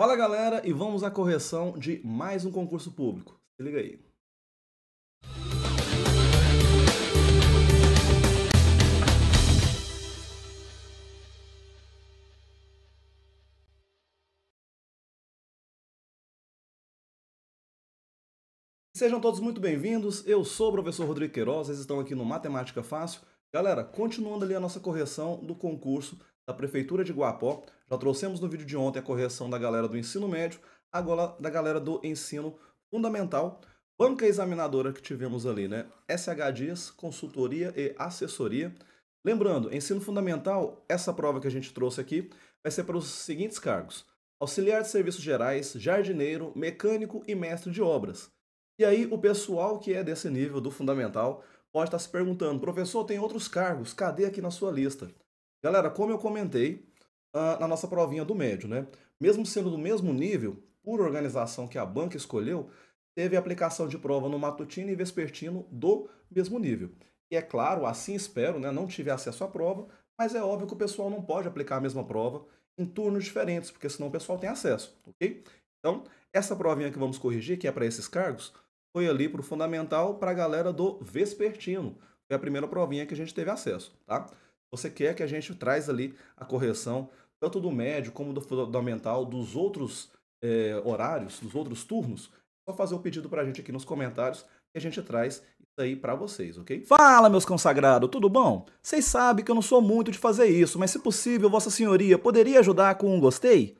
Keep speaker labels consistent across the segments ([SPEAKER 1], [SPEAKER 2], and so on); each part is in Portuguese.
[SPEAKER 1] Fala galera, e vamos à correção de mais um concurso público. Se liga aí. Sejam todos muito bem-vindos. Eu sou o professor Rodrigo Queiroz, vocês estão aqui no Matemática Fácil. Galera, continuando ali a nossa correção do concurso da Prefeitura de Guapó. Já trouxemos no vídeo de ontem a correção da galera do ensino médio, agora da galera do ensino fundamental. Banca examinadora que tivemos ali, né? SH Dias, consultoria e assessoria. Lembrando, ensino fundamental, essa prova que a gente trouxe aqui vai ser para os seguintes cargos: auxiliar de serviços gerais, jardineiro, mecânico e mestre de obras. E aí, o pessoal que é desse nível do fundamental pode estar se perguntando: professor, tem outros cargos, cadê aqui na sua lista? Galera, como eu comentei uh, na nossa provinha do médio, né? Mesmo sendo do mesmo nível, por organização que a banca escolheu, teve aplicação de prova no matutino e vespertino do mesmo nível. E é claro, assim espero, né? Não tive acesso à prova, mas é óbvio que o pessoal não pode aplicar a mesma prova em turnos diferentes, porque senão o pessoal tem acesso, ok? Então, essa provinha que vamos corrigir, que é para esses cargos, foi ali para o fundamental para a galera do vespertino. Foi a primeira provinha que a gente teve acesso, tá? Você quer que a gente traz ali a correção tanto do médio como do fundamental, dos outros é, horários, dos outros turnos? Só fazer o um pedido para a gente aqui nos comentários que a gente traz isso aí para vocês, ok? Fala, meus consagrados, tudo bom? Vocês sabem que eu não sou muito de fazer isso, mas se possível, Vossa Senhoria poderia ajudar com um gostei?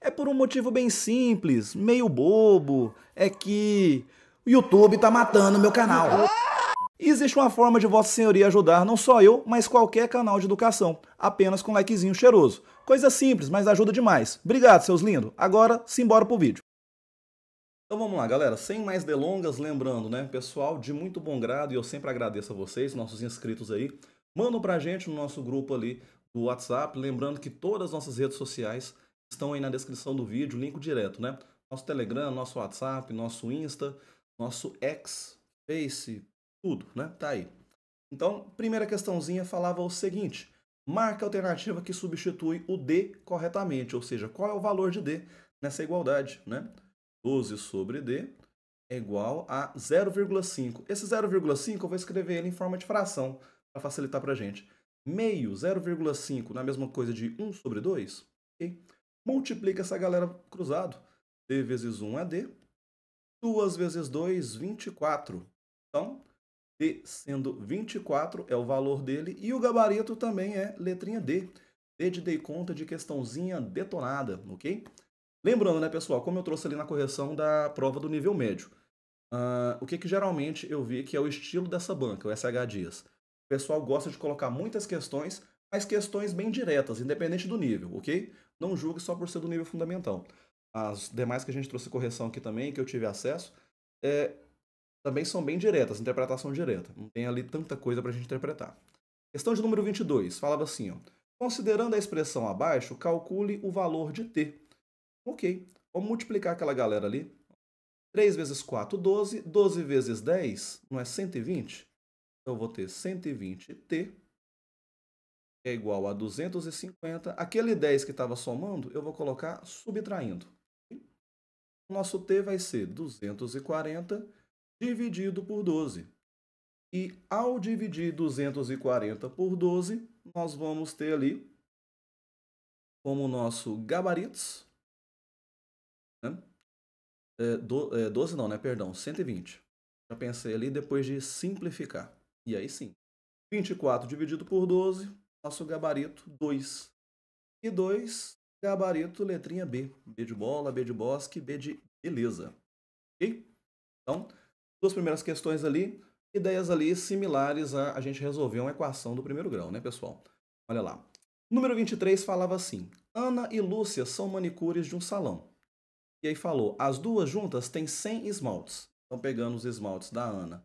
[SPEAKER 1] É por um motivo bem simples, meio bobo, é que o YouTube tá matando meu canal. Ah! E existe uma forma de Vossa Senhoria ajudar não só eu, mas qualquer canal de educação, apenas com um likezinho cheiroso. Coisa simples, mas ajuda demais. Obrigado, seus lindos. Agora, simbora pro vídeo. Então vamos lá, galera. Sem mais delongas, lembrando, né, pessoal, de muito bom grado, e eu sempre agradeço a vocês, nossos inscritos aí, mandam pra gente no nosso grupo ali do WhatsApp. Lembrando que todas as nossas redes sociais estão aí na descrição do vídeo, link direto, né? Nosso Telegram, nosso WhatsApp, nosso Insta, nosso X, Face, tudo, né? Tá aí. Então, primeira questãozinha falava o seguinte: marca a alternativa que substitui o D corretamente, ou seja, qual é o valor de D nessa igualdade, né? 12 sobre D é igual a 0,5. Esse 0,5 eu vou escrever ele em forma de fração para facilitar para a gente. Meio, 0,5 na mesma coisa de 1 sobre 2. Okay? Multiplica essa galera cruzado. D vezes 1 é D. 2 vezes 2, 24. Então, sendo 24 é o valor dele e o gabarito também é letrinha D. D de dei conta de questãozinha detonada, ok? Lembrando, né, pessoal, como eu trouxe ali na correção da prova do nível médio, uh, o que, que geralmente eu vi que é o estilo dessa banca, o SH Dias. O pessoal gosta de colocar muitas questões, mas questões bem diretas, independente do nível, ok? Não julgue só por ser do nível fundamental. As demais que a gente trouxe correção aqui também, que eu tive acesso, é, também são bem diretas, interpretação direta. Não tem ali tanta coisa para a gente interpretar. Questão de número 22, falava assim, ó, considerando a expressão abaixo, calcule o valor de t. Ok, vamos multiplicar aquela galera ali. 3 vezes 4, 12. 12 vezes 10, não é 120? Então, eu vou ter 120t que é igual a 250. Aquele 10 que estava somando, eu vou colocar subtraindo. Nosso t vai ser 240 dividido por 12. E ao dividir 240 por 12, nós vamos ter ali como nosso gabaritos, né? é, do, é, 12 não, né? Perdão, 120. Já pensei ali depois de simplificar. E aí sim, 24 dividido por 12, nosso gabarito 2. E 2, gabarito letrinha B. B de bola, B de bosque, B de beleza. Ok? Então, duas primeiras questões ali, ideias ali similares a a gente resolver uma equação do primeiro grau, né, pessoal? Olha lá. Número 23 falava assim: Ana e Lúcia são manicures de um salão. E aí falou: as duas juntas têm 100 esmaltes. Então, pegando os esmaltes da Ana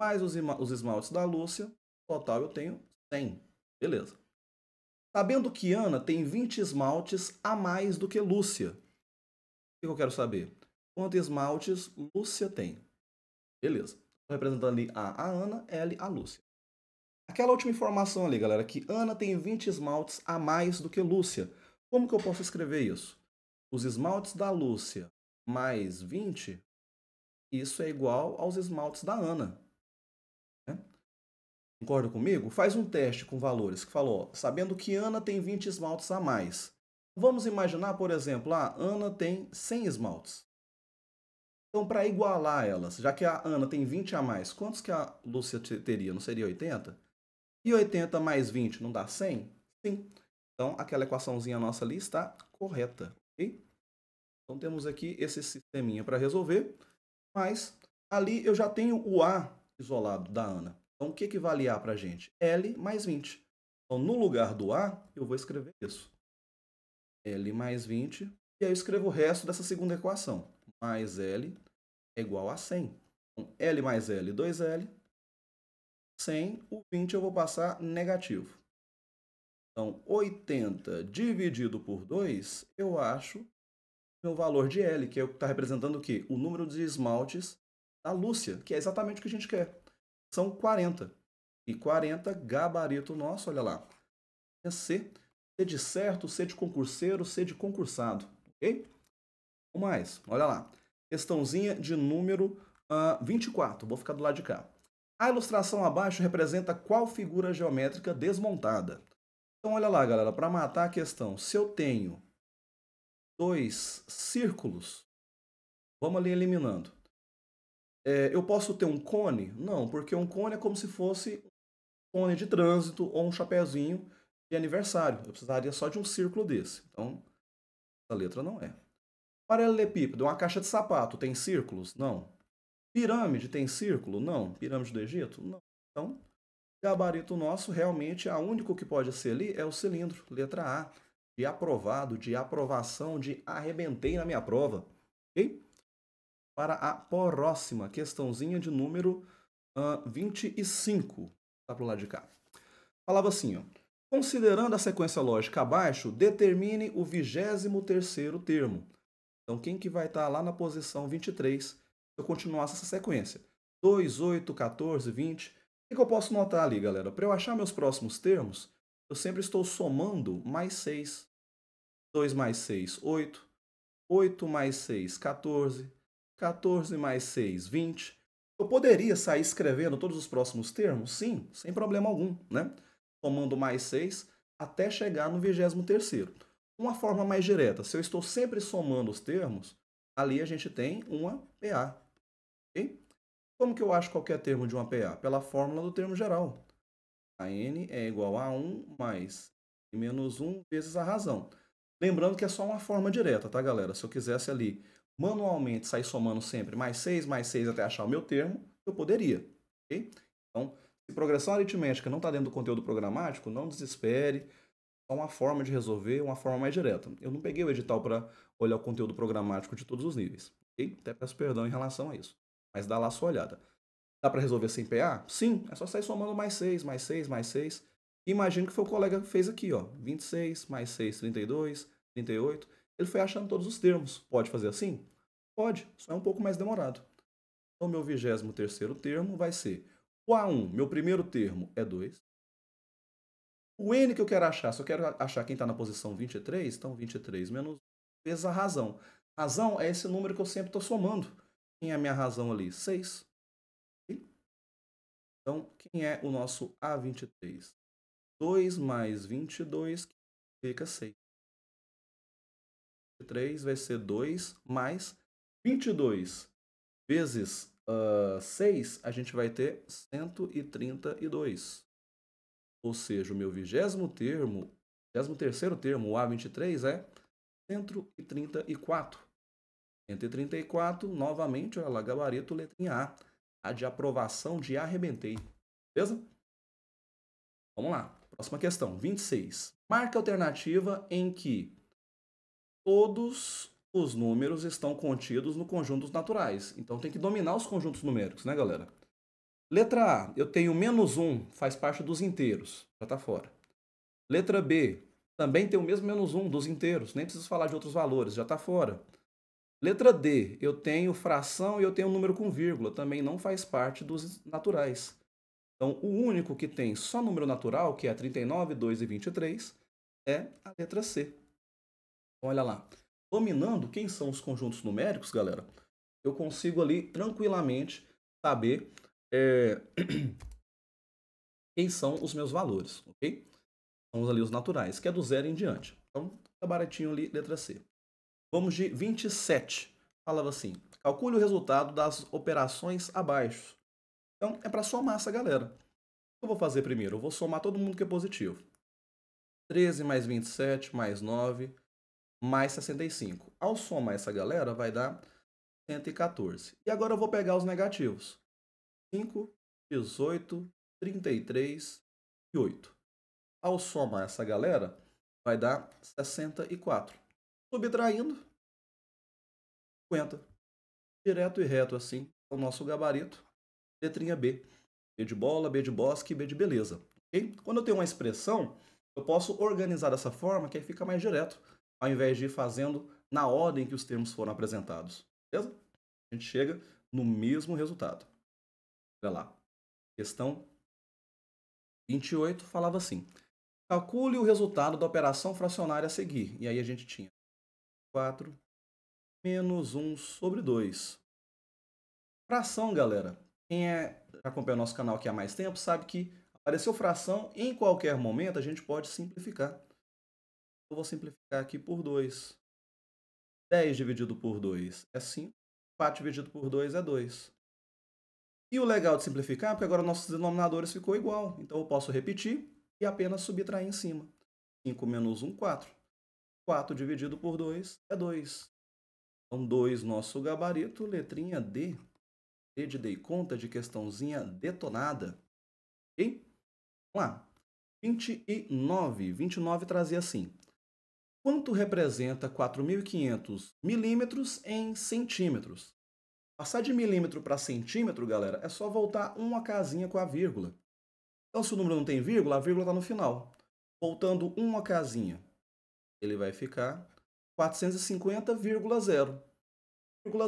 [SPEAKER 1] mais os, os esmaltes da Lúcia, total eu tenho 100. Beleza. Sabendo que Ana tem 20 esmaltes a mais do que Lúcia, o que eu quero saber? Quantos esmaltes Lúcia tem? Beleza. Estou representando ali A, a Ana, L, a Lúcia. Aquela última informação ali, galera, que Ana tem 20 esmaltes a mais do que Lúcia. Como que eu posso escrever isso? Os esmaltes da Lúcia mais 20, isso é igual aos esmaltes da Ana. Né? Concorda comigo? Faz um teste com valores que falou, ó, sabendo que Ana tem 20 esmaltes a mais. Vamos imaginar, por exemplo, a ah, Ana tem 100 esmaltes. Então, para igualar elas, já que a Ana tem 20 a mais, quantos que a Lúcia teria? Não seria 80? E 80 mais 20 não dá 100? Sim. Então, aquela equaçãozinha nossa ali está correta, ok? Então, temos aqui esse sisteminha para resolver, mas ali eu já tenho o A isolado da Ana. Então, o que, que vale A para a gente? L mais 20. Então, no lugar do A, eu vou escrever isso. L mais 20, e aí eu escrevo o resto dessa segunda equação mais L é igual a 100. Então, L mais L, 2L. 100, o 20 eu vou passar negativo. Então, 80 dividido por 2, eu acho é meu valor de L, que é o que está representando o quê? O número de esmaltes da Lúcia, que é exatamente o que a gente quer. São 40. E 40, gabarito nosso, olha lá. É C. C de certo, C de concurseiro, C de concursado. Ok? Ou mais, olha lá. Questãozinha de número uh, 24, vou ficar do lado de cá. A ilustração abaixo representa qual figura geométrica desmontada. Então olha lá, galera, para matar a questão, se eu tenho dois círculos, vamos ali eliminando. É, eu posso ter um cone? Não, porque um cone é como se fosse um cone de trânsito ou um chapéuzinho de aniversário. Eu precisaria só de um círculo desse. Então, essa letra não é. Paralelepípedo, uma caixa de sapato, tem círculos? Não. Pirâmide tem círculo? Não. Pirâmide do Egito? Não. Então, gabarito nosso, realmente, a é único que pode ser ali é o cilindro, letra A. De aprovado, de aprovação, de arrebentei na minha prova. Ok? Para a próxima questãozinha de número uh, 25. Tá pro lado de cá. Falava assim, ó. Considerando a sequência lógica abaixo, determine o 23 terceiro termo então, quem que vai estar tá lá na posição 23 se eu continuasse essa sequência? 2, 8, 14, 20. O que, que eu posso notar ali, galera? Para eu achar meus próximos termos, eu sempre estou somando mais 6. 2 mais 6, 8. 8 mais 6, 14. 14 mais 6, 20. Eu poderia sair escrevendo todos os próximos termos? Sim, sem problema algum, né? Somando mais 6 até chegar no 23 terceiro. Uma forma mais direta, se eu estou sempre somando os termos, ali a gente tem uma PA. Okay? Como que eu acho qualquer termo de uma PA? Pela fórmula do termo geral. A n é igual a 1 mais e menos 1 vezes a razão. Lembrando que é só uma forma direta, tá, galera? Se eu quisesse ali manualmente sair somando sempre mais 6, mais 6 até achar o meu termo, eu poderia. Okay? Então, se progressão aritmética não está dentro do conteúdo programático, não desespere. É uma forma de resolver, uma forma mais direta. Eu não peguei o edital para olhar o conteúdo programático de todos os níveis. Okay? Até peço perdão em relação a isso. Mas dá lá a sua olhada. Dá para resolver sem PA? Sim, é só sair somando mais 6, mais 6, mais 6. Imagino que foi o colega que fez aqui, ó. 26, mais 6, 32, 38. Ele foi achando todos os termos. Pode fazer assim? Pode, só é um pouco mais demorado. Então, meu 23 termo vai ser o A1, meu primeiro termo é 2. O N que eu quero achar, se eu quero achar quem está na posição 23, então 23 menos vezes a razão. Razão é esse número que eu sempre estou somando. Quem é a minha razão ali? 6. Então, quem é o nosso A23? 2 mais 22 fica 6. 23 vai ser 2 mais 22 vezes uh, ah, 6, a gente vai ter 132 ou seja, o meu vigésimo termo, vigésimo terceiro termo, o A23, é 134. 134, novamente, olha lá, gabarito, letrinha A. A de aprovação de arrebentei. Beleza? Vamos lá. Próxima questão, 26. Marca alternativa em que todos os números estão contidos no conjunto dos naturais. Então tem que dominar os conjuntos numéricos, né, galera? Letra A, eu tenho menos 1, faz parte dos inteiros, já está fora. Letra B, também tem o mesmo menos 1 dos inteiros, nem preciso falar de outros valores, já está fora. Letra D, eu tenho fração e eu tenho número com vírgula, também não faz parte dos naturais. Então, o único que tem só número natural, que é 39, 2 e 23, é a letra C. olha lá. Dominando quem são os conjuntos numéricos, galera, eu consigo ali tranquilamente saber é, quem são os meus valores, ok? São ali os naturais, que é do zero em diante. Então, tá baratinho ali, letra C. Vamos de 27. Falava assim, calcule o resultado das operações abaixo. Então, é para somar essa galera. O que eu vou fazer primeiro? Eu vou somar todo mundo que é positivo. 13 mais 27 mais 9 mais 65. Ao somar essa galera, vai dar 114. E agora eu vou pegar os negativos. 5, 18, 33 e 8. Ao somar essa galera, vai dar 64. Subtraindo, 50. Direto e reto assim é o nosso gabarito. Letrinha B. B de bola, B de bosque, B de beleza. Okay? Quando eu tenho uma expressão, eu posso organizar dessa forma que aí fica mais direto, ao invés de ir fazendo na ordem que os termos foram apresentados. Beleza? A gente chega no mesmo resultado. Olha lá. Questão 28 falava assim: calcule o resultado da operação fracionária a seguir. E aí a gente tinha 4 menos 1 sobre 2. Fração, galera. Quem é, acompanha o nosso canal aqui há mais tempo sabe que apareceu fração, em qualquer momento a gente pode simplificar. Eu vou simplificar aqui por 2. 10 dividido por 2 é 5. 4 dividido por 2 é 2. E o legal de simplificar é porque agora nossos denominadores ficou igual. Então eu posso repetir e apenas subtrair em cima. 5 menos 1, 4. 4 dividido por 2 é 2. Então 2 nosso gabarito, letrinha D. D de dei conta de questãozinha detonada. Ok? Vamos lá. 29. 29 trazia assim. Quanto representa 4.500 milímetros em centímetros? Passar de milímetro para centímetro, galera, é só voltar uma casinha com a vírgula. Então, se o número não tem vírgula, a vírgula está no final. Voltando uma casinha, ele vai ficar 450,0.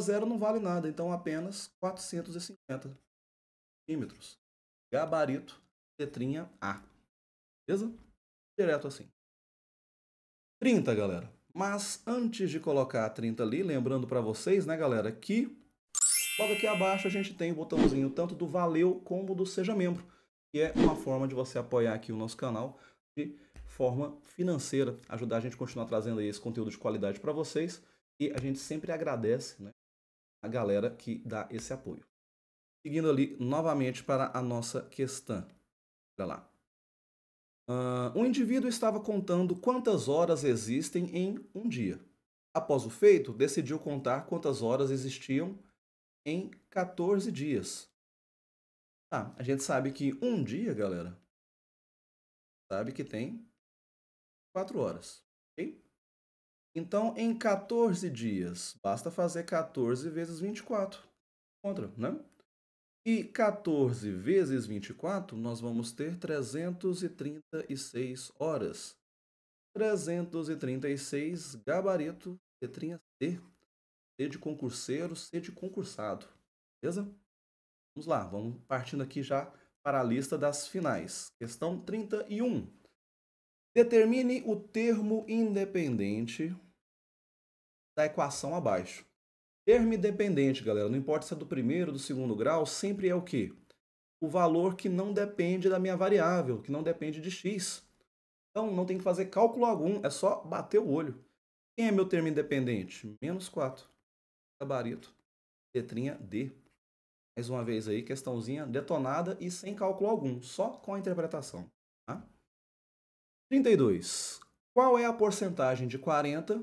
[SPEAKER 1] zero não vale nada, então apenas 450 milímetros. Gabarito, letrinha A. Beleza? Direto assim. 30, galera. Mas antes de colocar a 30 ali, lembrando para vocês, né, galera, que Logo aqui abaixo a gente tem o botãozinho tanto do Valeu como do Seja Membro, que é uma forma de você apoiar aqui o nosso canal de forma financeira, ajudar a gente a continuar trazendo esse conteúdo de qualidade para vocês e a gente sempre agradece né, a galera que dá esse apoio. Seguindo ali novamente para a nossa questão. Olha lá. Uh, um indivíduo estava contando quantas horas existem em um dia. Após o feito, decidiu contar quantas horas existiam em 14 dias. Tá, a gente sabe que um dia, galera, sabe que tem 4 horas, ok? Então, em 14 dias, basta fazer 14 vezes 24. Contra, né? E 14 vezes 24, nós vamos ter 336 horas. 336 gabarito letrinha C de concurseiro, C de concursado. Beleza? Vamos lá, vamos partindo aqui já para a lista das finais. Questão 31. Determine o termo independente da equação abaixo. Termo independente, galera, não importa se é do primeiro, ou do segundo grau, sempre é o quê? O valor que não depende da minha variável, que não depende de x. Então, não tem que fazer cálculo algum, é só bater o olho. Quem é meu termo independente? Menos 4 gabarito, letrinha D. Mais uma vez aí, questãozinha detonada e sem cálculo algum, só com a interpretação. Tá? 32. Qual é a porcentagem de 40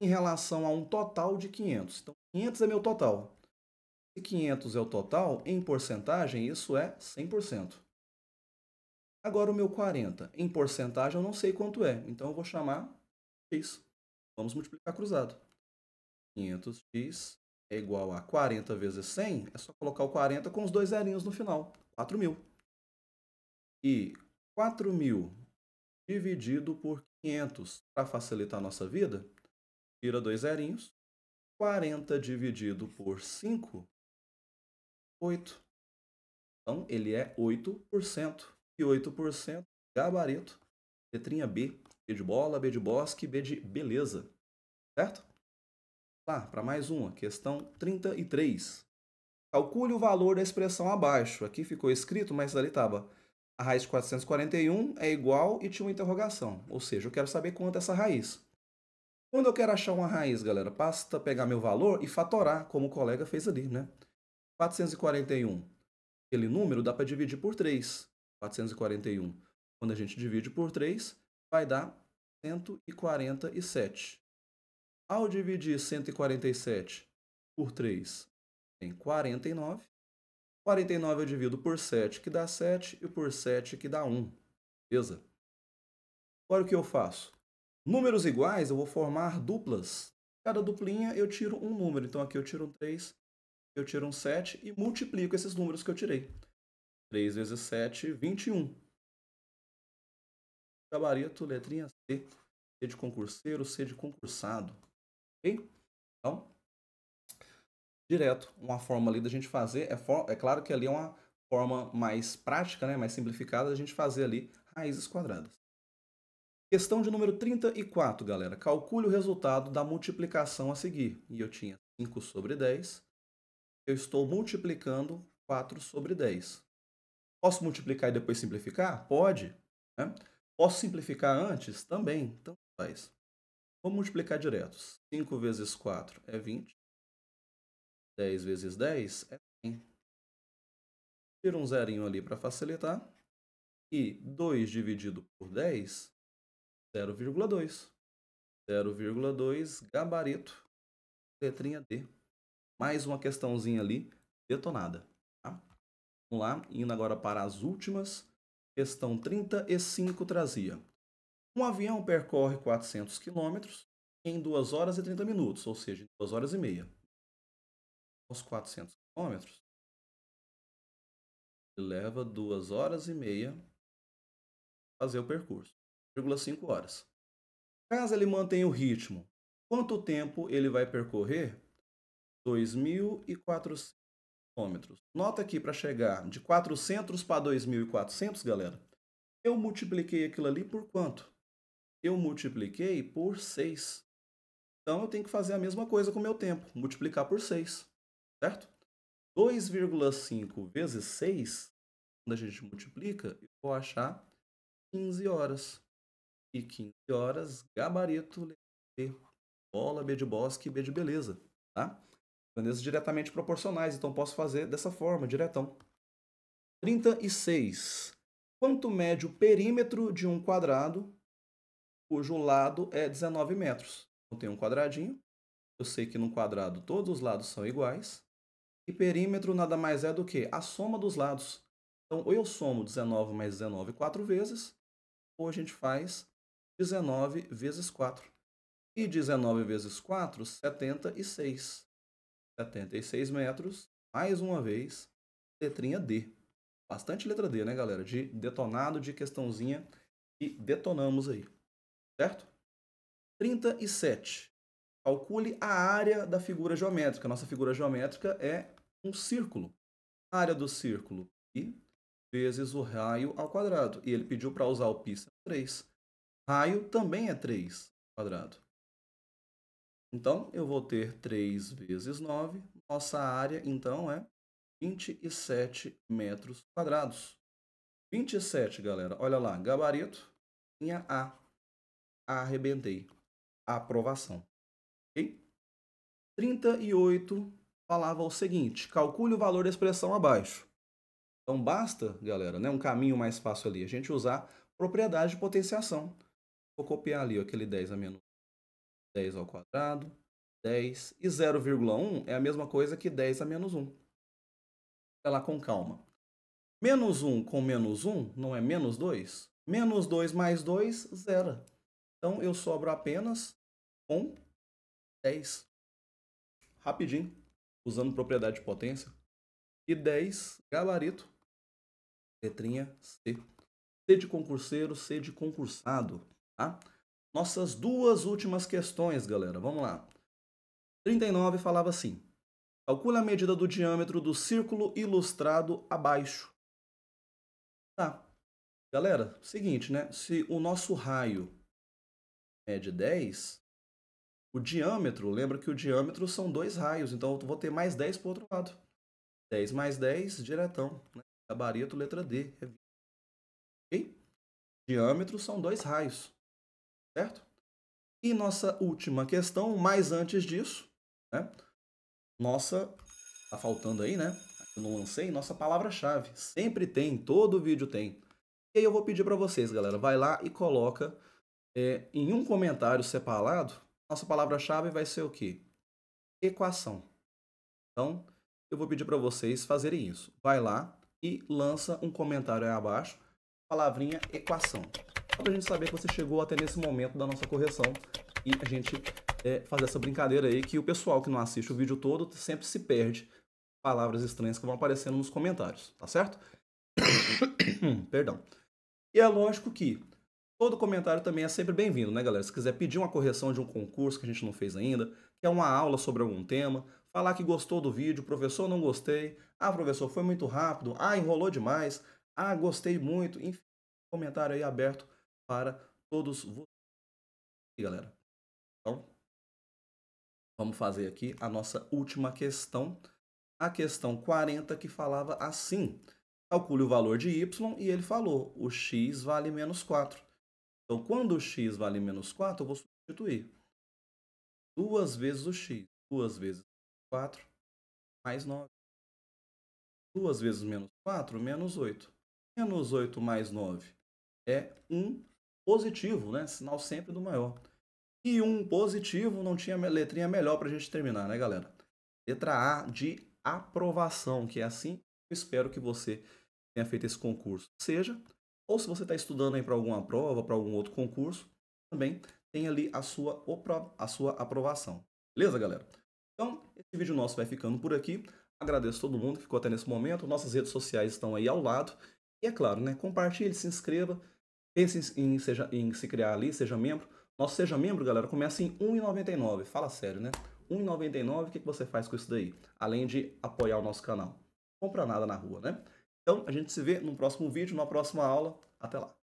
[SPEAKER 1] em relação a um total de 500? Então, 500 é meu total. Se 500 é o total, em porcentagem, isso é 100%. Agora, o meu 40, em porcentagem, eu não sei quanto é. Então, eu vou chamar isso. Vamos multiplicar cruzado. 500x é igual a 40 vezes 100, é só colocar o 40 com os dois zerinhos no final, 4.000. E 4.000 dividido por 500, para facilitar a nossa vida, tira dois zerinhos. 40 dividido por 5, 8. Então, ele é 8%. E 8%, gabarito, letrinha B. B de bola, B de bosque, B de beleza. Certo? lá tá, para mais uma, questão 33. Calcule o valor da expressão abaixo. Aqui ficou escrito, mas ali estava a raiz de 441 é igual e tinha uma interrogação. Ou seja, eu quero saber quanto é essa raiz. Quando eu quero achar uma raiz, galera, basta pegar meu valor e fatorar, como o colega fez ali, né? 441, aquele número dá para dividir por 3. 441, quando a gente divide por 3, vai dar 147. Ao dividir 147 por 3, tem 49. 49 eu divido por 7, que dá 7, e por 7, que dá 1. Beleza? Agora o que eu faço? Números iguais, eu vou formar duplas. Cada duplinha eu tiro um número. Então aqui eu tiro um 3, eu tiro um 7 e multiplico esses números que eu tirei. 3 vezes 7, 21. Gabarito, letrinha C. C de concurseiro, C de concursado. Então, direto, uma forma ali da gente fazer, é, for, é claro que ali é uma forma mais prática, né, mais simplificada, da gente fazer ali raízes quadradas. Questão de número 34, galera. Calcule o resultado da multiplicação a seguir. E eu tinha 5 sobre 10. Eu estou multiplicando 4 sobre 10. Posso multiplicar e depois simplificar? Pode. Né? Posso simplificar antes? Também. Então faz. Vamos multiplicar direto. 5 vezes 4 é 20. 10 vezes 10 é 100. Tira um zerinho ali para facilitar. E 2 dividido por 10, 0,2. 0,2 gabarito, letrinha D. Mais uma questãozinha ali, detonada. Tá? Vamos lá, indo agora para as últimas. Questão 35 trazia um avião percorre 400 km em 2 horas e 30 minutos, ou seja, 2 horas e meia. Aos 400 quilômetros, leva 2 horas e meia fazer o percurso, 1,5 horas. Caso ele mantenha o ritmo, quanto tempo ele vai percorrer? 2.400 km. Nota aqui para chegar de 400 para 2.400, galera, eu multipliquei aquilo ali por quanto? eu multipliquei por 6. Então eu tenho que fazer a mesma coisa com o meu tempo, multiplicar por 6, certo? 2,5 vezes 6, quando a gente multiplica, eu vou achar 15 horas. E 15 horas, gabarito, bola, B de bosque, B de beleza, tá? Planetas diretamente proporcionais, então posso fazer dessa forma, diretão. 36. Quanto mede o perímetro de um quadrado cujo lado é 19 metros. Então tem um quadradinho, eu sei que num quadrado todos os lados são iguais, e perímetro nada mais é do que a soma dos lados. Então, ou eu somo 19 mais 19 quatro vezes, ou a gente faz 19 vezes 4. E 19 vezes 4, 76. 76 metros, mais uma vez, letrinha D. Bastante letra D, né, galera? De detonado, de questãozinha, e detonamos aí certo? 37. Calcule a área da figura geométrica. Nossa figura geométrica é um círculo. A área do círculo π vezes o raio ao quadrado. E ele pediu para usar o π 3. Raio também é 3 ao quadrado. Então, eu vou ter 3 vezes 9. Nossa área, então, é 27 metros quadrados. 27, galera. Olha lá, gabarito, linha A arrebentei. Aprovação. Ok? 38 falava o seguinte: calcule o valor da expressão abaixo. Então basta, galera, né, um caminho mais fácil ali, a gente usar propriedade de potenciação. Vou copiar ali ó, aquele 10 a menos 10 ao quadrado, 10 e 0,1 é a mesma coisa que 10 a menos 1. Vai lá com calma. Menos 1 com menos 1 não é menos 2? Menos 2 mais 2, zero. Então eu sobro apenas com 10. Rapidinho, usando propriedade de potência. E 10, gabarito, letrinha C. C de concurseiro, C de concursado, tá? Nossas duas últimas questões, galera. Vamos lá. 39 falava assim. Calcule a medida do diâmetro do círculo ilustrado abaixo. Tá. Galera, seguinte, né? Se o nosso raio mede é 10, o diâmetro, lembra que o diâmetro são dois raios, então eu vou ter mais 10 para o outro lado. 10 mais 10, diretão. Né? Gabarito, letra D. É ok? Diâmetro são dois raios. Certo? E nossa última questão, mas antes disso, né? Nossa, tá faltando aí, né? Eu não lancei, nossa palavra-chave. Sempre tem, todo vídeo tem. E aí eu vou pedir para vocês, galera, vai lá e coloca é, em um comentário separado, nossa palavra-chave vai ser o quê? Equação. Então, eu vou pedir para vocês fazerem isso. Vai lá e lança um comentário aí abaixo, palavrinha equação. Só para a gente saber que você chegou até nesse momento da nossa correção e a gente é, fazer essa brincadeira aí que o pessoal que não assiste o vídeo todo sempre se perde palavras estranhas que vão aparecendo nos comentários, tá certo? Perdão. E é lógico que Todo comentário também é sempre bem-vindo, né, galera? Se quiser pedir uma correção de um concurso que a gente não fez ainda, que é uma aula sobre algum tema, falar que gostou do vídeo, professor, não gostei, ah, professor, foi muito rápido, ah, enrolou demais, ah, gostei muito, enfim, comentário aí aberto para todos vocês, e, galera. Então, vamos fazer aqui a nossa última questão, a questão 40, que falava assim, calcule o valor de y, e ele falou, o x vale menos 4. Então, quando o x vale menos 4, eu vou substituir. 2 vezes o x. 2 vezes 4, mais 9. 2 vezes menos 4, menos 8. Menos 8 mais 9 é 1 positivo, né? Sinal sempre do maior. E 1 positivo não tinha letrinha melhor para a gente terminar, né, galera? Letra A de aprovação, que é assim. Eu espero que você tenha feito esse concurso. Seja ou se você está estudando aí para alguma prova, para algum outro concurso, também tem ali a sua, a sua aprovação. Beleza, galera? Então, esse vídeo nosso vai ficando por aqui. Agradeço todo mundo que ficou até nesse momento. Nossas redes sociais estão aí ao lado. E é claro, né? Compartilhe, se inscreva, pense em, seja, em se criar ali, seja membro. Nosso Seja Membro, galera, começa em 1,99. Fala sério, né? 1,99, o que, que você faz com isso daí? Além de apoiar o nosso canal. compra nada na rua, né? Então, a gente se vê no próximo vídeo, na próxima aula. Até lá!